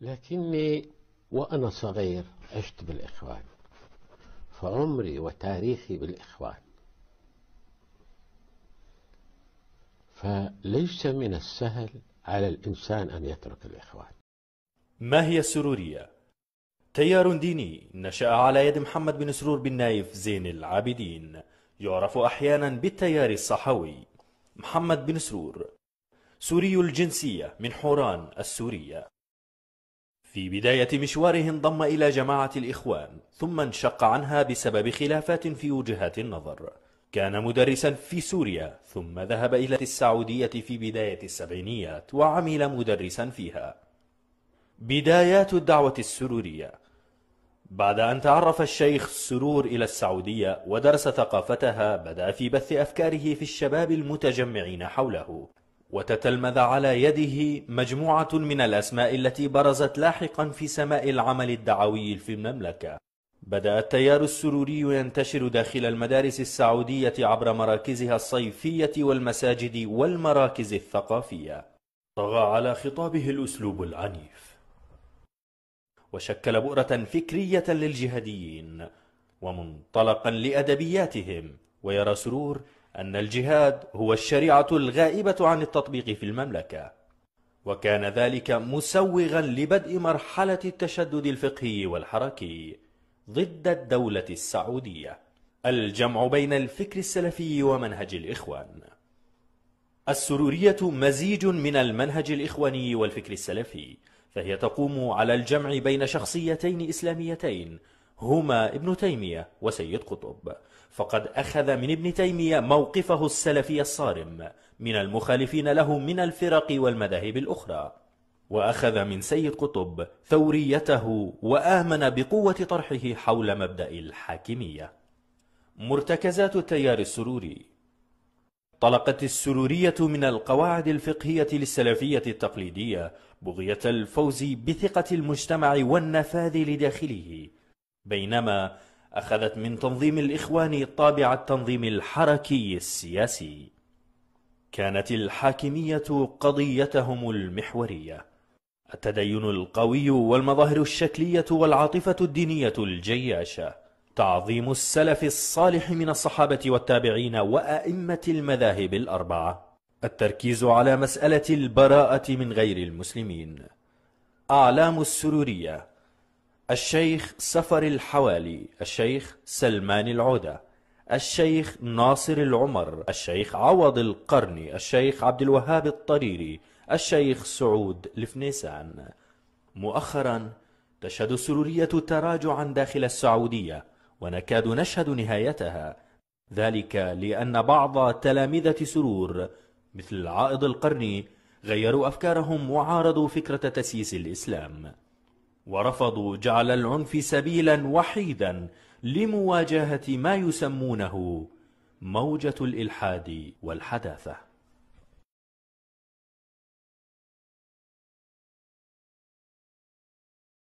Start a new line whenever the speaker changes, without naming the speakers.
لكني وأنا صغير عشت بالإخوان فعمري وتاريخي بالإخوان فليس من السهل على الإنسان أن يترك الإخوان ما هي السرورية؟ تيار ديني نشأ على يد محمد بن سرور بن نايف زين العابدين يعرف أحيانا بالتيار الصحوي محمد بن سرور سوري الجنسية من حوران السورية في بداية مشواره انضم إلى جماعة الإخوان ثم انشق عنها بسبب خلافات في وجهات النظر كان مدرسا في سوريا ثم ذهب إلى السعودية في بداية السبعينيات وعمل مدرسا فيها بدايات الدعوة السرورية بعد أن تعرف الشيخ سرور إلى السعودية ودرس ثقافتها بدأ في بث أفكاره في الشباب المتجمعين حوله وتتلمذ على يده مجموعة من الأسماء التي برزت لاحقا في سماء العمل الدعوي في المملكة بدأ التيار السروري ينتشر داخل المدارس السعودية عبر مراكزها الصيفية والمساجد والمراكز الثقافية طغى على خطابه الأسلوب العنيف وشكل بؤرة فكرية للجهاديين ومنطلقا لأدبياتهم ويرى سرور أن الجهاد هو الشريعة الغائبة عن التطبيق في المملكة وكان ذلك مسوغا لبدء مرحلة التشدد الفقهي والحركي ضد الدولة السعودية الجمع بين الفكر السلفي ومنهج الإخوان السرورية مزيج من المنهج الإخواني والفكر السلفي فهي تقوم على الجمع بين شخصيتين إسلاميتين هما ابن تيمية وسيد قطب فقد أخذ من ابن تيمية موقفه السلفي الصارم من المخالفين له من الفرق والمذاهب الأخرى وأخذ من سيد قطب ثوريته وآمن بقوة طرحه حول مبدأ الحاكمية مرتكزات التيار السروري طلقت السرورية من القواعد الفقهية للسلفية التقليدية بغية الفوز بثقة المجتمع والنفاذ لداخله بينما أخذت من تنظيم الإخوان طابع التنظيم الحركي السياسي كانت الحاكمية قضيتهم المحورية التدين القوي والمظاهر الشكلية والعاطفة الدينية الجياشة تعظيم السلف الصالح من الصحابة والتابعين وأئمة المذاهب الأربعة التركيز على مسألة البراءة من غير المسلمين أعلام السرورية الشيخ سفر الحوالي الشيخ سلمان العودة الشيخ ناصر العمر الشيخ عوض القرني الشيخ عبد الوهاب الطريري الشيخ سعود الفنيسان مؤخرا تشهد السرورية تراجعا داخل السعودية ونكاد نشهد نهايتها ذلك لأن بعض تلامذة سرور مثل عائض القرني غيروا أفكارهم وعارضوا فكرة تسييس الإسلام ورفضوا جعل العنف سبيلا وحيدا لمواجهة ما يسمونه موجة الإلحاد والحداثة